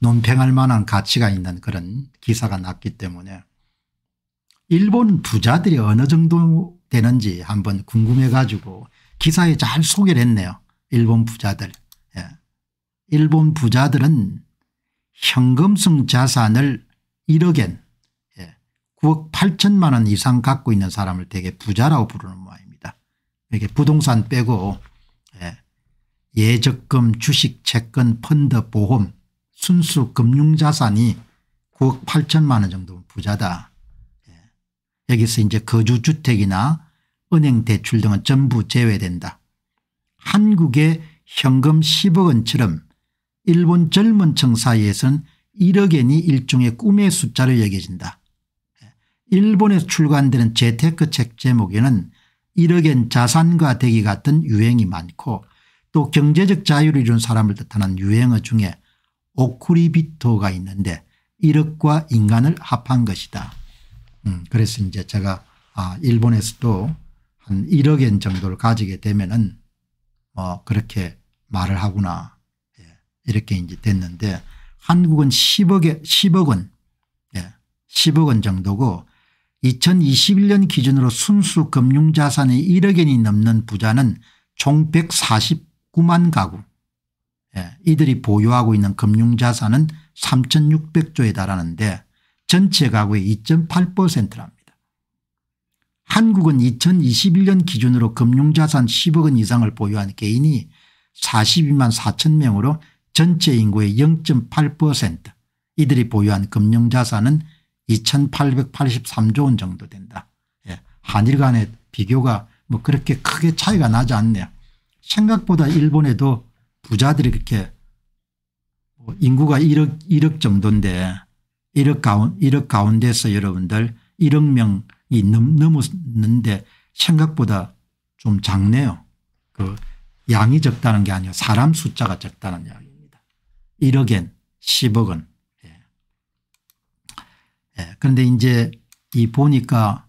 논평할 만한 가치가 있는 그런 기사가 났기 때문에 일본 부자들이 어느 정도 되는지 한번 궁금해 가지고 기사에 잘 소개를 했네요. 일본 부자들. 예. 일본 부자들은 현금성 자산을 1억엔 예. 9억 8천만 원 이상 갖고 있는 사람을 되게 부자라고 부르는 모양입니다. 이게 부동산 빼고 예. 예적금 주식 채권 펀드 보험 순수 금융자산이 9억 8천만 원 정도 부자다. 예. 여기서 이제 거주주택이나 은행 대출 등은 전부 제외된다. 한국의 현금 10억 원처럼 일본 젊은 층 사이에선 1억 엔이 일종의 꿈의 숫자로 여겨진다. 예. 일본에서 출간되는 재테크 책 제목에는 1억 엔 자산과 대기 같은 유행이 많고 또 경제적 자유를 이룬 사람을 뜻하는 유행어 중에 오쿠리비토가 있는데 1억과 인간을 합한 것이다. 음, 그래서 이제 제가 아, 일본에서도 한 1억엔 정도를 가지게 되면은 뭐 그렇게 말을 하구나 예, 이렇게 이제 됐는데 한국은 10억에 10억 원, 예, 10억 원 정도고 2021년 기준으로 순수 금융자산이 1억엔이 넘는 부자는 총 149만 가구 예, 이들이 보유하고 있는 금융자산은 3600조에 달하는데 전체 가구의 2.8%랍니다. 한국은 2021년 기준으로 금융자산 10억 원 이상을 보유한 개인이 42만 4천 명으로 전체 인구의 0.8% 이들이 보유한 금융자산은 2883조 원 정도 된다. 예. 한일 간의 비교가 뭐 그렇게 크게 차이가 나지 않네요. 생각보다 일본에도 부자들이 그렇게 뭐 인구가 1억, 1억 정도인데 1억, 가운, 1억 가운데서 여러분들 1억 명이 넘, 넘었는데 생각보다 좀 작네요. 그 양이 적다는 게 아니라 사람 숫자가 적다는 이야기입니다. 1억엔 10억은. 예. 예. 그런데 이제 이 보니까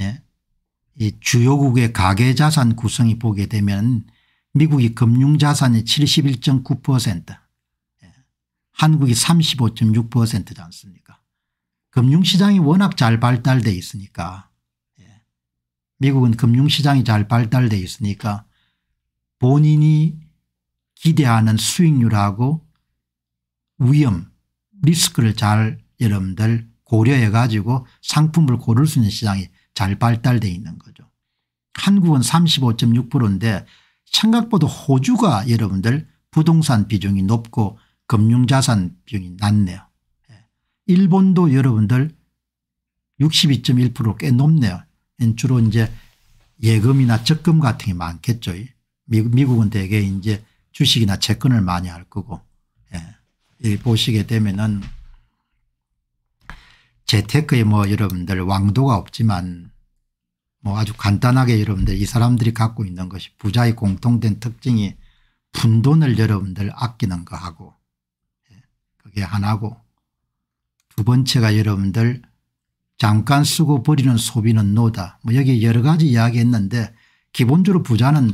예. 이 주요국의 가계자산 구성이 보게 되면 미국이 금융자산의 71.9% 예, 한국이 35.6%지 않습니까 금융시장이 워낙 잘발달되 있으니까 예, 미국은 금융시장이 잘발달되 있으니까 본인이 기대하는 수익률하고 위험 리스크를 잘 여러분들 고려해 가지고 상품을 고를 수 있는 시장이 잘발달되 있는 거죠. 한국은 35.6%인데 생각보다 호주가 여러분들 부동산 비중이 높고 금융자산 비중이 낮네요. 예. 일본도 여러분들 62.1%꽤 높네요. 예, 주로 이제 예금이나 적금 같은 게 많겠죠. 미국, 은 대개 이제 주식이나 채권을 많이 할 거고 예. 보시게 되면은 재테크에 뭐 여러분들 왕도가 없지만 뭐 아주 간단하게 여러분들 이 사람들이 갖고 있는 것이 부자의 공통된 특징이 푼돈을 여러분들 아끼는 거하고 예, 그게 하나고 두 번째가 여러분들 잠깐 쓰고 버리는 소비는 노다 뭐 여기 여러 가지 이야기 했는데 기본적으로 부자는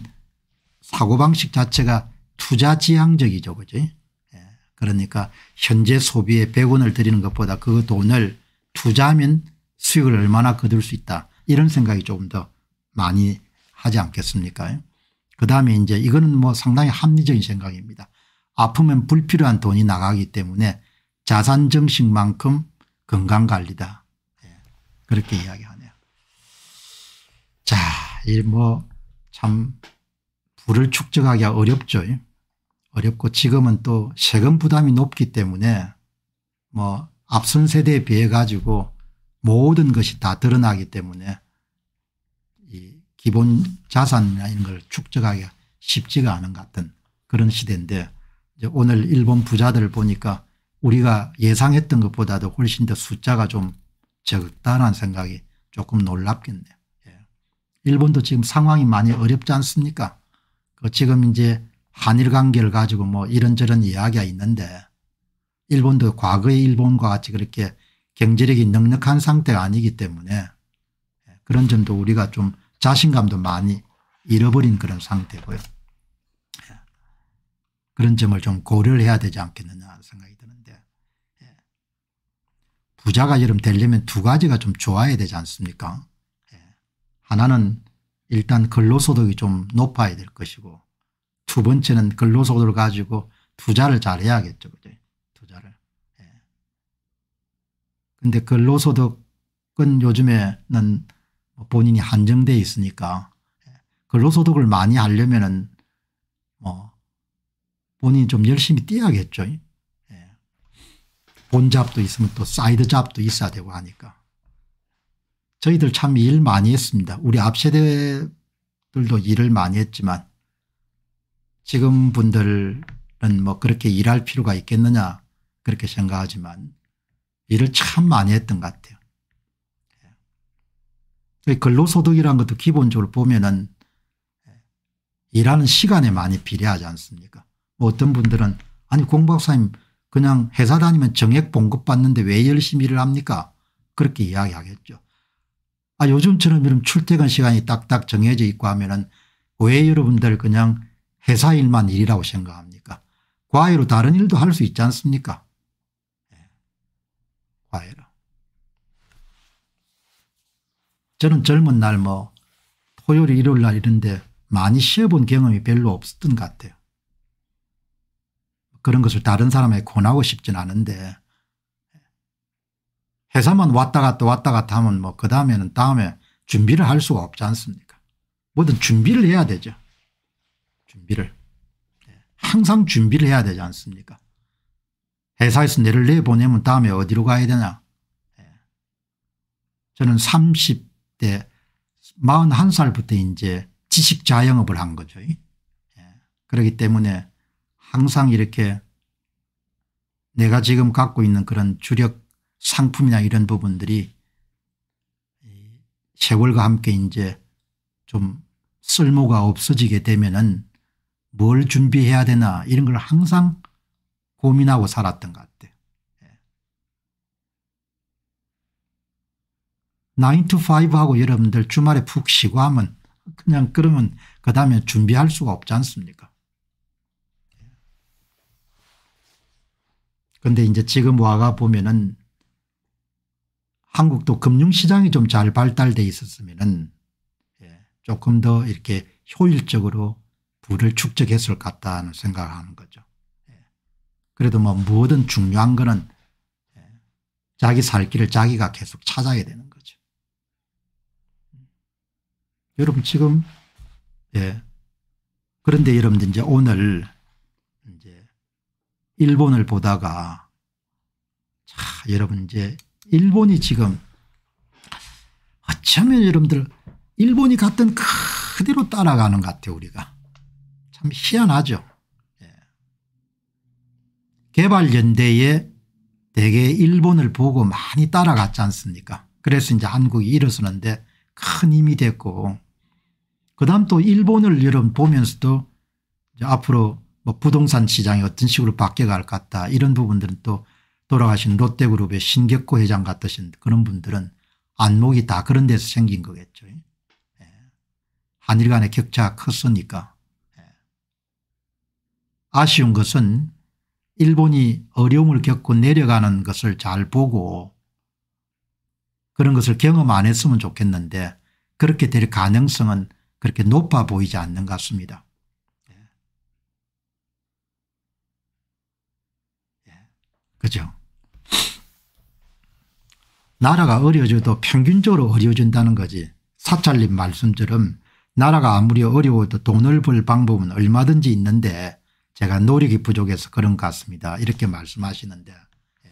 사고방식 자체가 투자 지향적이죠 그지 예, 그러니까 현재 소비에 100원을 드리는 것보다 그 돈을 투자하면 수익을 얼마나 거둘 수 있다 이런 생각이 조금 더 많이 하지 않겠습니까 그다음에 이제 이거는 뭐 상당히 합리적인 생각입니다. 아프면 불필요한 돈이 나가기 때문에 자산 정식만큼 건강관리다. 예. 그렇게 이야기하네요. 자, 이 뭐 참 부를 축적하기가 어렵죠. 어렵고 지금은 또 세금 부담이 높기 때문에 뭐 앞선 세대에 비해 가지고 모든 것이 다 드러나기 때문에 이 기본 자산이나 이런 걸 축적하기 가 쉽지가 않은 같은 그런 시대인데 오늘 일본 부자들 을 보니까 우리가 예상했던 것보다도 훨씬 더 숫자가 좀 적다라는 생각이 조금 놀랍겠네요. 예. 일본도 지금 상황이 많이 어렵지 않습니까? 그 지금 이제 한일 관계를 가지고 뭐 이런저런 이야기가 있는데 일본도 과거의 일본과 같이 그렇게 경제력이 넉넉한 상태가 아니기 때문에 그런 점도 우리가 좀 자신감도 많이 잃어버린 그런 상태고요. 그런 점을 좀 고려를 해야 되지 않겠느냐 생각이 드는데 부자가 여름 되려면 두 가지가 좀 좋아야 되지 않습니까 하나는 일단 근로소득이 좀 높아야 될 것이고 두 번째는 근로소득을 가지고 투자를 잘해야겠죠. 그죠? 근데 근로소득은 그 요즘에는 본인이 한정돼 있으니까 근로소득을 예, 그 많이 하려면은 뭐 본인이 좀 열심히 뛰어야겠죠. 예. 본잡도 있으면 또 사이드 잡도 있어야 되고 하니까. 저희들 참 일 많이 했습니다. 우리 앞 세대들도 일을 많이 했지만 지금 분들은 뭐 그렇게 일할 필요가 있겠느냐 그렇게 생각하지만 일을 참 많이 했던 것 같아요. 예. 근로소득이라는 것도 기본적으로 보면은 예, 일하는 시간에 많이 비례하지 않습니까? 뭐 어떤 분들은 아니 공박사님 그냥 회사 다니면 정액 봉급 받는데 왜 열심히 일을 합니까? 그렇게 이야기하겠죠. 아 요즘처럼 이런 출퇴근 시간이 딱딱 정해져 있고 하면은 왜 여러분들 그냥 회사 일만 일이라고 생각합니까? 과외로 다른 일도 할 수 있지 않습니까? 과외로. 저는 젊은 날 뭐 토요일 일요일 날 이런데 많이 쉬어본 경험이 별로 없었던 것 같아요. 그런 것을 다른 사람에 권하고 싶진 않은데 회사만 왔다 갔다 왔다 갔다 하면 뭐그 다음에는 다음에 준비를 할 수가 없지 않습니까 뭐든 준비를 해야 되죠. 준비를. 항상 준비를 해야 되지 않습니까 회사에서 내를 내보내면 다음에 어디로 가야 되냐. 예. 저는 30대 41살부터 이제 지식 자영업을 한 거죠. 예. 그렇기 때문에 항상 이렇게 내가 지금 갖고 있는 그런 주력 상품이나 이런 부분들이 세월과 함께 이제 좀 쓸모가 없어지게 되면은 뭘 준비해야 되나 이런 걸 항상 고민하고 살았던 것 같아요. 9to5하고 예. 여러분들 주말에 푹 쉬고 하면 그냥 그러면 그 다음에 준비할 수가 없지 않습니까? 예. 근데 이제 지금 와가 보면은 한국도 금융시장이 좀 잘 발달돼 있었으면은 예, 조금 더 이렇게 효율적으로 부를 축적했을 것 같다는 생각을 하는 거죠. 그래도 뭐 뭐든 중요한 거는 예, 자기 살 길을 자기가 계속 찾아야 되는 거죠. 여러분 지금 예. 그런데 여러분들 이제 오늘 이제 일본을 보다가 자, 여러분 이제 일본이 지금 어쩌면 여러분들 일본이 갔던 그대로 따라가는 것 같아요 우리가. 참 희한하죠. 개발연대에 대개 일본을 보고 많이 따라갔지 않습니까 그래서 이제 한국이 일어서는데 큰 힘이 됐고 그다음 또 일본을 여러분 보면서도 앞으로 뭐 부동산 시장이 어떤 식으로 바뀌어갈 것 같다 이런 부분들은 또 돌아가신 롯데그룹의 신격호 회장 같으신 그런 분들은 안목이 다 그런 데서 생긴 거겠죠. 예. 한일 간의 격차가 컸으니까. 예. 아쉬운 것은 일본이 어려움을 겪고 내려가는 것을 잘 보고 그런 것을 경험 안 했으면 좋겠는데 그렇게 될 가능성은 그렇게 높아 보이지 않는 것 같습니다. 예. 예. 그죠? 나라가 어려워져도 평균적으로 어려워진다는 거지 사찰님 말씀처럼 나라가 아무리 어려워도 돈을 벌 방법은 얼마든지 있는데 제가 노력이 부족해서 그런 것 같습니다. 이렇게 말씀하시는데 예.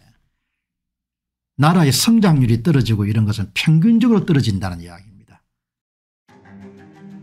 나라의 성장률이 떨어지고 이런 것은 평균적으로 떨어진다는 이야기입니다.